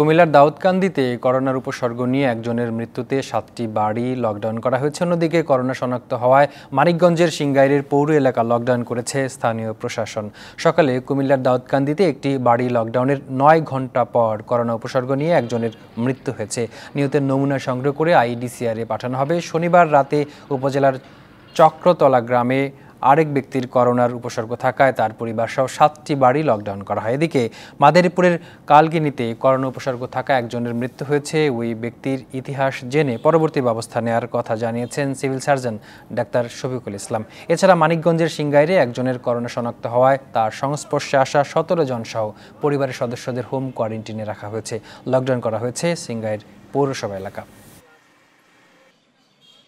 কুমিল্লার দাউদকান্দিতে করোনার উপসর্গ নিয়ে একজনের মৃত্যুতে সাতটি বাড়ি লকডাউন করা হয়েছে অন্যদিকে করোনা শনাক্ত হওয়ায় মানিকগঞ্জের সিঙ্গাইরের পৌর এলাকা লকডাউন করেছে স্থানীয় প্রশাসন সকালে কুমিল্লার দাউদকান্দিতে একটি বাড়ি লকডাউনের নয় ঘন্টা পর করোনা উপসর্গ নিয়ে একজনের মৃত্যু হয়েছে নিহতের নমুনা সংগ্রহ করে আইডিসিআরে পাঠানো হবে শনিবার রাতে উপজেলার চক্রতলা গ্রামে আরেক ব্যক্তির করোনার উপসর্গ থাকায় তার পরিবার সহ সাতটি বাড়ি লকডাউন করা হয় এদিকে মাদারীপুরের কালগিনিতে করোনা উপসর্গ থাকা একজনের মৃত্যু হয়েছে ওই ব্যক্তির ইতিহাস জেনে পরবর্তী ব্যবস্থা নেওয়ার কথা জানিয়েছেন civil surgeon doctor Shafiqul Islam এছাড়া মানিকগঞ্জের সিঙ্গাইরে একজনের করোনা শনাক্ত হওয়ায় তার সংস্পর্শে আসা সতেরো জন সহ পরিবারের সদস্যদের হোম কোয়ারেন্টিনে রাখা হয়েছে লকডাউন করা হয়েছে সিঙ্গাইয়ের পৌরসভা এলাকা